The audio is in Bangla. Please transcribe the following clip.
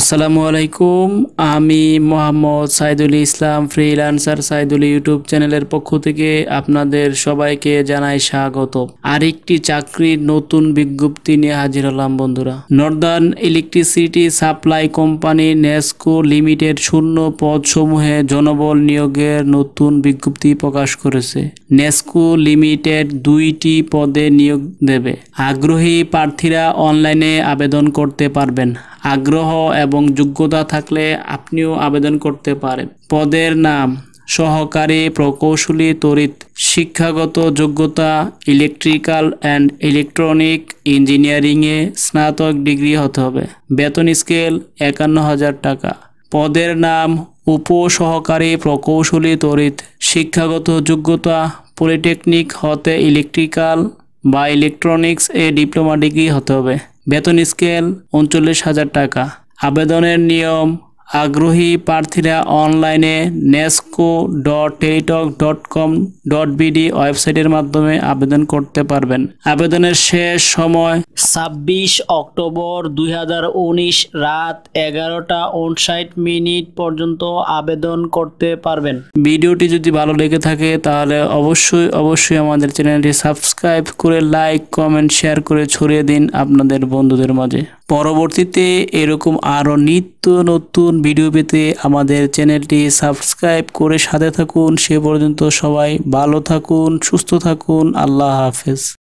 আসসালামু আলাইকুম আমি মোহাম্মদ সাইদুল ইসলাম ফ্রিল্যান্সার সাইদুল ইউটিউব চ্যানেলের পক্ষ থেকে আপনাদের সবাইকে জানাই স্বাগত আরেকটি চাকরির নতুন বিজ্ঞপ্তি নিয়ে হাজির হলাম বন্ধুরা northern electricity supply company NESCO limited শূন্য পদসমূহে জনবল নিয়োগের নতুন বিজ্ঞপ্তি প্রকাশ করেছে নেসকো লিমিটেড দুইটি পদে নিয়োগ দেবে আগ্রহী প্রার্থীরা অনলাইনে আবেদন করতে পারবেন আগ্রহ এবং যোগ্যতা থাকলে আপনিও আবেদন করতে পারেন পদের নাম সহকারী প্রকৌশলী তড়িৎ শিক্ষাগত যোগ্যতা ইলেকট্রিক্যাল অ্যান্ড ইলেকট্রনিক ইঞ্জিনিয়ারিংয়ে স্নাতক ডিগ্রি হতে হবে বেতন স্কেল একান্ন হাজার টাকা পদের নাম উপসহকারী প্রকৌশলী তড়িৎ শিক্ষাগত যোগ্যতা পলিটেকনিক হতে ইলেকট্রিক্যাল বা ইলেকট্রনিক্স এ ডিপ্লোমা ডিগ্রি হতে হবে বেতন স্কেল উনচল্লিশ হাজার টাকা আবেদনের নিয়ম আগ্রহী প্রার্থীরা অনলাইনে NESCO dot Teletalk dot com dot BD ওয়েবসাইটের মাধ্যমে আবেদন করতে পারবেন আবেদনের শেষ সময় ছাব্বিশ অক্টোবর দুই রাত এগারোটা উনষাট মিনিট পর্যন্ত আবেদন করতে পারবেন ভিডিওটি যদি ভালো লেগে থাকে তাহলে অবশ্যই অবশ্যই আমাদের চ্যানেলটি সাবস্ক্রাইব করে লাইক কমেন্ট শেয়ার করে ছড়িয়ে দিন আপনাদের বন্ধুদের মাঝে পরবর্তীতে এরকম আরও নিত্য নতুন ভিডিও পেতে আমাদের চ্যানেলটি সাবস্ক্রাইব করে সাথে থাকুন সে পর্যন্ত সবাই ভালো থাকুন সুস্থ থাকুন আল্লাহ হাফেজ